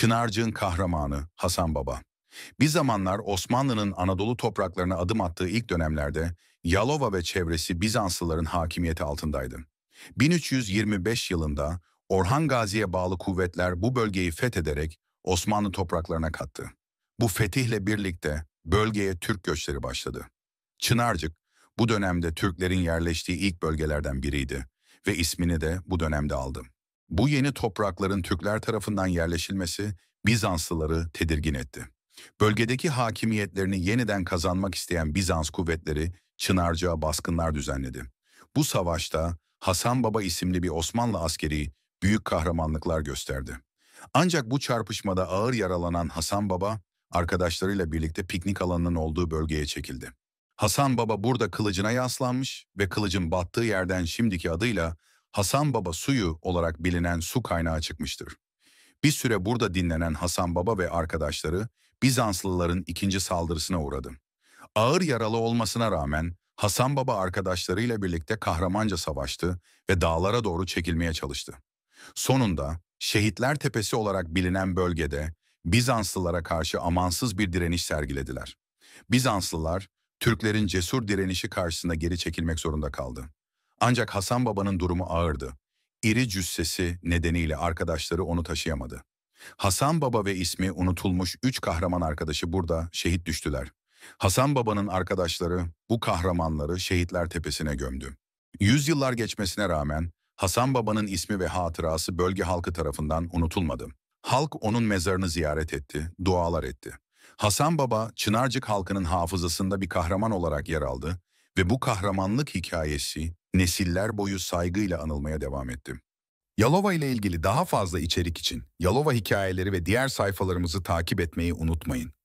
Çınarcık'ın kahramanı Hasan Baba. Bir zamanlar Osmanlı'nın Anadolu topraklarına adım attığı ilk dönemlerde Yalova ve çevresi Bizanslıların hakimiyeti altındaydı. 1325 yılında Orhan Gazi'ye bağlı kuvvetler bu bölgeyi fethederek Osmanlı topraklarına kattı. Bu fetihle birlikte bölgeye Türk göçleri başladı. Çınarcık, bu dönemde Türklerin yerleştiği ilk bölgelerden biriydi ve ismini de bu dönemde aldı. Bu yeni toprakların Türkler tarafından yerleşilmesi Bizanslıları tedirgin etti. Bölgedeki hakimiyetlerini yeniden kazanmak isteyen Bizans kuvvetleri Çınarca'ya baskınlar düzenledi. Bu savaşta Hasan Baba isimli bir Osmanlı askeri büyük kahramanlıklar gösterdi. Ancak bu çarpışmada ağır yaralanan Hasan Baba, arkadaşlarıyla birlikte piknik alanının olduğu bölgeye çekildi. Hasan Baba burada kılıcına yaslanmış ve kılıcın battığı yerden şimdiki adıyla Hasan Baba suyu olarak bilinen su kaynağı çıkmıştır. Bir süre burada dinlenen Hasan Baba ve arkadaşları Bizanslıların ikinci saldırısına uğradı. Ağır yaralı olmasına rağmen Hasan Baba arkadaşlarıyla birlikte kahramanca savaştı ve dağlara doğru çekilmeye çalıştı. Sonunda Şehitler Tepesi olarak bilinen bölgede Bizanslılara karşı amansız bir direniş sergilediler. Bizanslılar, Türklerin cesur direnişi karşısında geri çekilmek zorunda kaldı. Ancak Hasan Baba'nın durumu ağırdı. İri cüssesi nedeniyle arkadaşları onu taşıyamadı. Hasan Baba ve ismi unutulmuş üç kahraman arkadaşı burada şehit düştüler. Hasan Baba'nın arkadaşları bu kahramanları Şehitler Tepesi'ne gömdü. Yüzyıllar geçmesine rağmen Hasan Baba'nın ismi ve hatırası bölge halkı tarafından unutulmadı. Halk onun mezarını ziyaret etti, dualar etti. Hasan Baba, Çınarcık halkının hafızasında bir kahraman olarak yer aldı ve bu kahramanlık hikayesi nesiller boyu saygıyla anılmaya devam etti. Yalova ile ilgili daha fazla içerik için Yalova hikayeleri ve diğer sayfalarımızı takip etmeyi unutmayın.